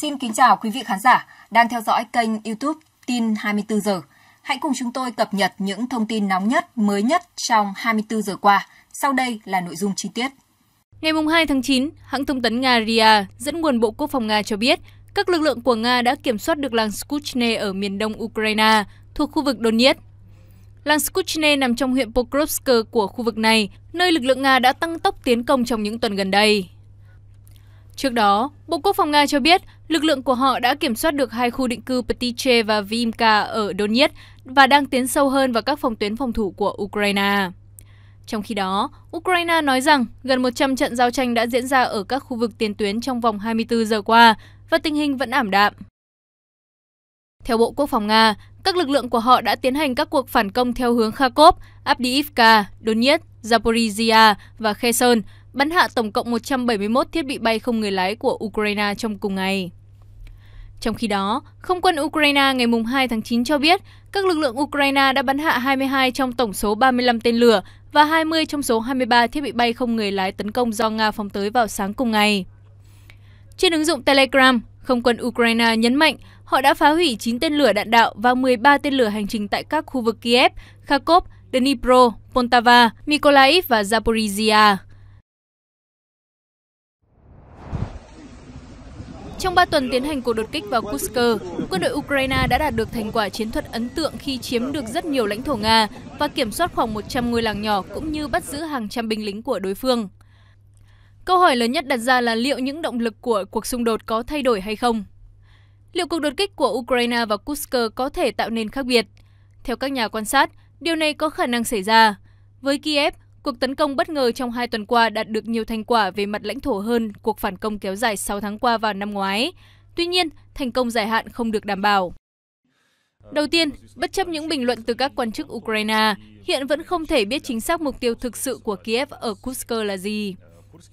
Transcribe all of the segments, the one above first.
Xin kính chào quý vị khán giả đang theo dõi kênh YouTube Tin 24 giờ. Hãy cùng chúng tôi cập nhật những thông tin nóng nhất, mới nhất trong 24 giờ qua. Sau đây là nội dung chi tiết. Ngày 2 tháng 9, hãng thông tấn Nga RIA dẫn nguồn Bộ Quốc phòng Nga cho biết các lực lượng của Nga đã kiểm soát được làng Skuchne ở miền đông Ukraine, thuộc khu vực Donetsk. Làng Skuchne nằm trong huyện Pokrovsk của khu vực này, nơi lực lượng Nga đã tăng tốc tiến công trong những tuần gần đây. Trước đó, Bộ Quốc phòng Nga cho biết Lực lượng của họ đã kiểm soát được hai khu định cư Petiche và Vimka ở Donetsk và đang tiến sâu hơn vào các phòng tuyến phòng thủ của Ukraine. Trong khi đó, Ukraine nói rằng gần 100 trận giao tranh đã diễn ra ở các khu vực tiền tuyến trong vòng 24 giờ qua và tình hình vẫn ảm đạm. Theo Bộ Quốc phòng Nga, các lực lượng của họ đã tiến hành các cuộc phản công theo hướng Kharkov, Avdiivka, Donetsk, Zaporizhia và Kherson, bắn hạ tổng cộng 171 thiết bị bay không người lái của Ukraine trong cùng ngày. Trong khi đó, không quân Ukraine ngày 2 tháng 9 cho biết các lực lượng Ukraine đã bắn hạ 22 trong tổng số 35 tên lửa và 20 trong số 23 thiết bị bay không người lái tấn công do Nga phóng tới vào sáng cùng ngày. Trên ứng dụng Telegram, không quân Ukraine nhấn mạnh họ đã phá hủy 9 tên lửa đạn đạo và 13 tên lửa hành trình tại các khu vực Kiev, Kharkov, Dnipro, Poltava, Mykolaiv và Zaporizhia. Trong 3 tuần tiến hành cuộc đột kích vào Kursk, quân đội Ukraine đã đạt được thành quả chiến thuật ấn tượng khi chiếm được rất nhiều lãnh thổ Nga và kiểm soát khoảng 100 ngôi làng nhỏ cũng như bắt giữ hàng trăm binh lính của đối phương. Câu hỏi lớn nhất đặt ra là liệu những động lực của cuộc xung đột có thay đổi hay không? Liệu cuộc đột kích của Ukraine và Kursk có thể tạo nên khác biệt? Theo các nhà quan sát, điều này có khả năng xảy ra. Với Kiev, Cuộc tấn công bất ngờ trong hai tuần qua đạt được nhiều thành quả về mặt lãnh thổ hơn cuộc phản công kéo dài 6 tháng qua vào năm ngoái. Tuy nhiên, thành công dài hạn không được đảm bảo. Đầu tiên, bất chấp những bình luận từ các quan chức Ukraine, hiện vẫn không thể biết chính xác mục tiêu thực sự của Kiev ở Kursk là gì.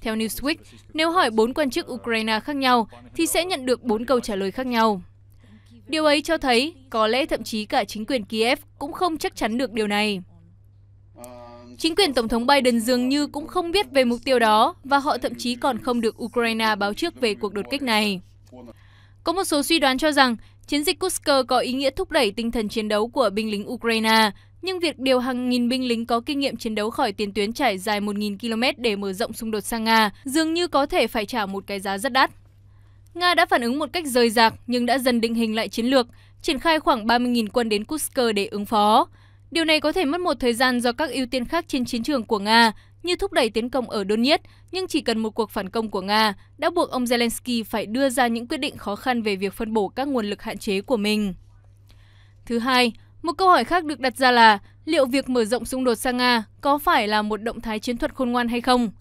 Theo Newsweek, nếu hỏi 4 quan chức Ukraine khác nhau thì sẽ nhận được 4 câu trả lời khác nhau. Điều ấy cho thấy có lẽ thậm chí cả chính quyền Kiev cũng không chắc chắn được điều này. Chính quyền Tổng thống Biden dường như cũng không biết về mục tiêu đó và họ thậm chí còn không được Ukraine báo trước về cuộc đột kích này. Có một số suy đoán cho rằng chiến dịch Kursk có ý nghĩa thúc đẩy tinh thần chiến đấu của binh lính Ukraine, nhưng việc điều hàng nghìn binh lính có kinh nghiệm chiến đấu khỏi tiền tuyến trải dài 1.000 km để mở rộng xung đột sang Nga dường như có thể phải trả một cái giá rất đắt. Nga đã phản ứng một cách rời rạc nhưng đã dần định hình lại chiến lược, triển khai khoảng 30.000 quân đến Kursk để ứng phó. Điều này có thể mất một thời gian do các ưu tiên khác trên chiến trường của Nga, như thúc đẩy tiến công ở Donetsk, nhưng chỉ cần một cuộc phản công của Nga đã buộc ông Zelensky phải đưa ra những quyết định khó khăn về việc phân bổ các nguồn lực hạn chế của mình. Thứ hai, một câu hỏi khác được đặt ra là liệu việc mở rộng xung đột sang Nga có phải là một động thái chiến thuật khôn ngoan hay không?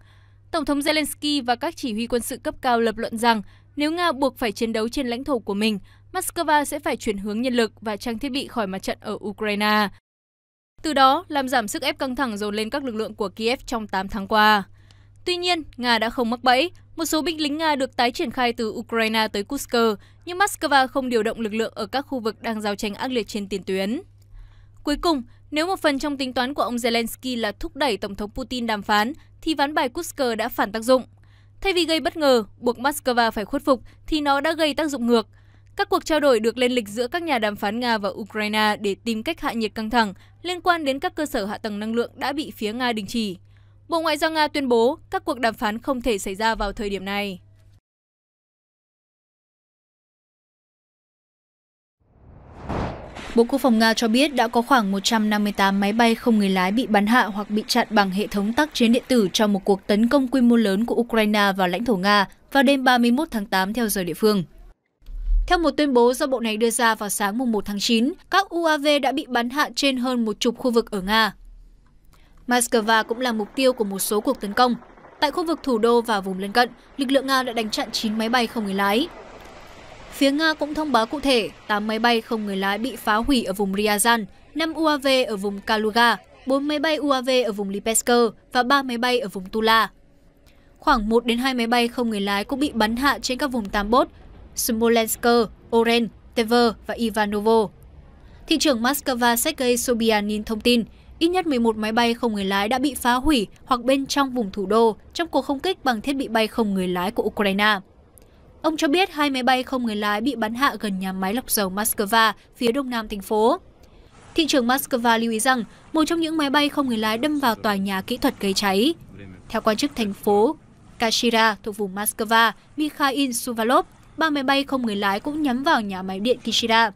Tổng thống Zelensky và các chỉ huy quân sự cấp cao lập luận rằng nếu Nga buộc phải chiến đấu trên lãnh thổ của mình, Moscow sẽ phải chuyển hướng nhân lực và trang thiết bị khỏi mặt trận ở Ukraine từ đó làm giảm sức ép căng thẳng dồn lên các lực lượng của Kiev trong 8 tháng qua. Tuy nhiên, Nga đã không mắc bẫy. Một số binh lính Nga được tái triển khai từ Ukraine tới Kursk, nhưng Moscow không điều động lực lượng ở các khu vực đang giao tranh ác liệt trên tiền tuyến. Cuối cùng, nếu một phần trong tính toán của ông Zelensky là thúc đẩy Tổng thống Putin đàm phán, thì ván bài Kursk đã phản tác dụng. Thay vì gây bất ngờ, buộc Moscow phải khuất phục, thì nó đã gây tác dụng ngược. Các cuộc trao đổi được lên lịch giữa các nhà đàm phán Nga và Ukraine để tìm cách hạ nhiệt căng thẳng liên quan đến các cơ sở hạ tầng năng lượng đã bị phía Nga đình chỉ. Bộ Ngoại giao Nga tuyên bố các cuộc đàm phán không thể xảy ra vào thời điểm này. Bộ Quốc phòng Nga cho biết đã có khoảng 158 máy bay không người lái bị bắn hạ hoặc bị chặn bằng hệ thống tác chiến điện tử trong một cuộc tấn công quy mô lớn của Ukraine vào lãnh thổ Nga vào đêm 31 tháng 8 theo giờ địa phương. Theo một tuyên bố do bộ này đưa ra vào sáng mùng 1 tháng 9, các UAV đã bị bắn hạ trên hơn một chục khu vực ở Nga. Moscow cũng là mục tiêu của một số cuộc tấn công. Tại khu vực thủ đô và vùng lân cận, lực lượng Nga đã đánh chặn 9 máy bay không người lái. Phía Nga cũng thông báo cụ thể 8 máy bay không người lái bị phá hủy ở vùng Ryazan, 5 UAV ở vùng Kaluga, 4 máy bay UAV ở vùng Lipetsk và 3 máy bay ở vùng Tula. Khoảng 1 đến 2 máy bay không người lái cũng bị bắn hạ trên các vùng Tambot, Smolensk, Oren, Tever và Ivanovo. Thị trưởng Moscow Sergei Sobyanin thông tin, ít nhất 11 máy bay không người lái đã bị phá hủy hoặc bên trong vùng thủ đô trong cuộc không kích bằng thiết bị bay không người lái của Ukraine. Ông cho biết hai máy bay không người lái bị bắn hạ gần nhà máy lọc dầu Moscow phía đông nam thành phố. Thị trưởng Moscow lưu ý rằng một trong những máy bay không người lái đâm vào tòa nhà kỹ thuật gây cháy. Theo quan chức thành phố Kashira thuộc vùng Moscow, Mikhail Suvalov, ba máy bay không người lái cũng nhắm vào nhà máy điện Kishida.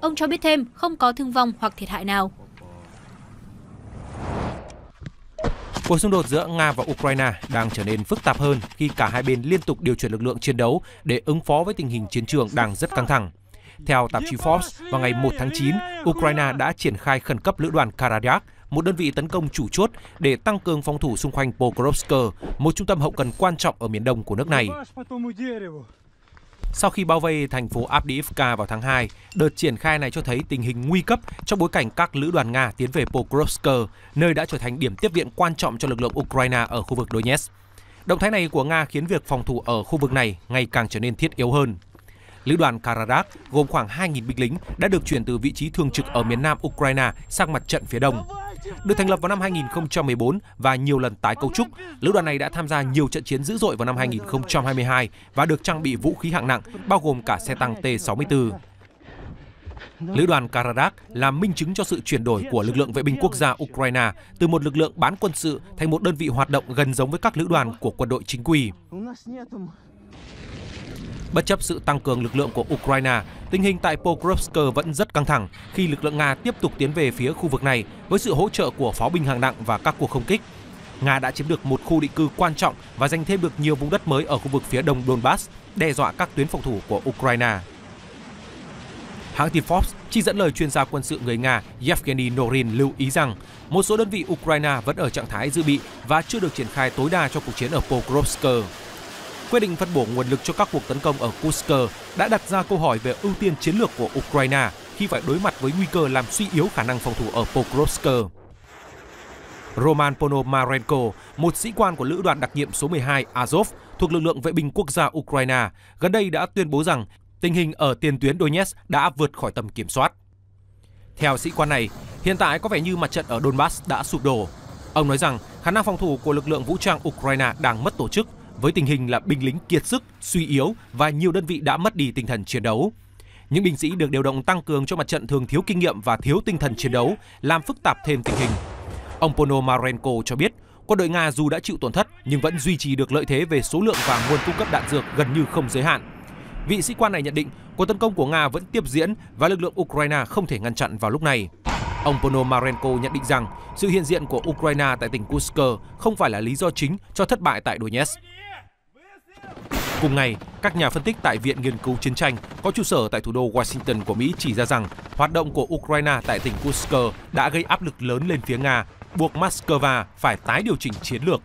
Ông cho biết thêm không có thương vong hoặc thiệt hại nào. Cuộc xung đột giữa Nga và Ukraine đang trở nên phức tạp hơn khi cả hai bên liên tục điều chuyển lực lượng chiến đấu để ứng phó với tình hình chiến trường đang rất căng thẳng. Theo tạp chí Forbes, vào ngày 1 tháng 9, Ukraine đã triển khai khẩn cấp lữ đoàn Karadyak, một đơn vị tấn công chủ chốt để tăng cường phòng thủ xung quanh Pokrovsk, một trung tâm hậu cần quan trọng ở miền đông của nước này. Sau khi bao vây thành phố Avdiivka vào tháng 2, đợt triển khai này cho thấy tình hình nguy cấp trong bối cảnh các lữ đoàn Nga tiến về Pokrovsk, nơi đã trở thành điểm tiếp viện quan trọng cho lực lượng Ukraine ở khu vực Donetsk. Động thái này của Nga khiến việc phòng thủ ở khu vực này ngày càng trở nên thiết yếu hơn. Lữ đoàn Karadak gồm khoảng 2.000 binh lính đã được chuyển từ vị trí thường trực ở miền nam Ukraine sang mặt trận phía đông. Được thành lập vào năm 2014 và nhiều lần tái cấu trúc, lữ đoàn này đã tham gia nhiều trận chiến dữ dội vào năm 2022 và được trang bị vũ khí hạng nặng, bao gồm cả xe tăng T-64. Lữ đoàn Karadak là minh chứng cho sự chuyển đổi của lực lượng vệ binh quốc gia Ukraine từ một lực lượng bán quân sự thành một đơn vị hoạt động gần giống với các lữ đoàn của quân đội chính quy. Bất chấp sự tăng cường lực lượng của Ukraine, tình hình tại Pokrovsk vẫn rất căng thẳng khi lực lượng Nga tiếp tục tiến về phía khu vực này với sự hỗ trợ của pháo binh hạng nặng và các cuộc không kích. Nga đã chiếm được một khu định cư quan trọng và giành thêm được nhiều vùng đất mới ở khu vực phía đông Donbass, đe dọa các tuyến phòng thủ của Ukraine. Hãng tin Forbes chỉ dẫn lời chuyên gia quân sự người Nga Yevgeny Norin lưu ý rằng một số đơn vị Ukraine vẫn ở trạng thái dự bị và chưa được triển khai tối đa cho cuộc chiến ở Pokrovsk quyết định phân bổ nguồn lực cho các cuộc tấn công ở Kursk đã đặt ra câu hỏi về ưu tiên chiến lược của Ukraine khi phải đối mặt với nguy cơ làm suy yếu khả năng phòng thủ ở Pokrovsk. Roman Ponomarenko, một sĩ quan của lữ đoàn đặc nhiệm số 12 Azov thuộc lực lượng vệ binh quốc gia Ukraine, gần đây đã tuyên bố rằng tình hình ở tiền tuyến Donetsk đã vượt khỏi tầm kiểm soát. Theo sĩ quan này, hiện tại có vẻ như mặt trận ở Donbass đã sụp đổ. Ông nói rằng khả năng phòng thủ của lực lượng vũ trang Ukraine đang mất tổ chức với tình hình là binh lính kiệt sức, suy yếu và nhiều đơn vị đã mất đi tinh thần chiến đấu. Những binh sĩ được điều động tăng cường cho mặt trận thường thiếu kinh nghiệm và thiếu tinh thần chiến đấu, làm phức tạp thêm tình hình. Ông Ponomarenko cho biết, quân đội Nga dù đã chịu tổn thất nhưng vẫn duy trì được lợi thế về số lượng và nguồn cung cấp đạn dược gần như không giới hạn. Vị sĩ quan này nhận định cuộc tấn công của Nga vẫn tiếp diễn và lực lượng Ukraine không thể ngăn chặn vào lúc này. Ông Ponomarenko nhận định rằng sự hiện diện của Ukraine tại tỉnh Kursk không phải là lý do chính cho thất bại tại Donetsk. Cùng ngày, các nhà phân tích tại Viện Nghiên cứu Chiến tranh có trụ sở tại thủ đô Washington của Mỹ chỉ ra rằng hoạt động của Ukraine tại tỉnh Kursk đã gây áp lực lớn lên phía Nga, buộc Moscow phải tái điều chỉnh chiến lược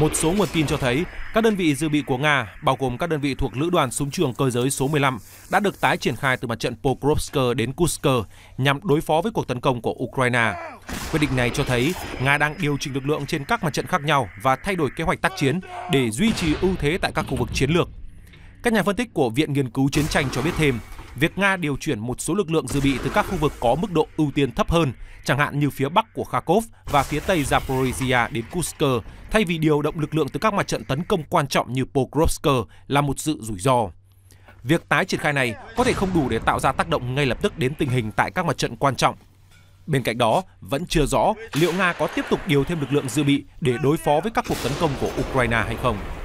một số nguồn tin cho thấy các đơn vị dự bị của Nga, bao gồm các đơn vị thuộc Lữ đoàn Súng trường Cơ giới số 15, đã được tái triển khai từ mặt trận Pokrovsk đến Kursk nhằm đối phó với cuộc tấn công của Ukraine. Quyết định này cho thấy Nga đang điều chỉnh lực lượng trên các mặt trận khác nhau và thay đổi kế hoạch tác chiến để duy trì ưu thế tại các khu vực chiến lược. Các nhà phân tích của Viện Nghiên cứu Chiến tranh cho biết thêm, việc Nga điều chuyển một số lực lượng dự bị từ các khu vực có mức độ ưu tiên thấp hơn, chẳng hạn như phía bắc của Kharkov và phía tây Zaporizhia đến Kursk, thay vì điều động lực lượng từ các mặt trận tấn công quan trọng như Pokrovsk là một sự rủi ro. Việc tái triển khai này có thể không đủ để tạo ra tác động ngay lập tức đến tình hình tại các mặt trận quan trọng. Bên cạnh đó, vẫn chưa rõ liệu Nga có tiếp tục điều thêm lực lượng dự bị để đối phó với các cuộc tấn công của Ukraine hay không.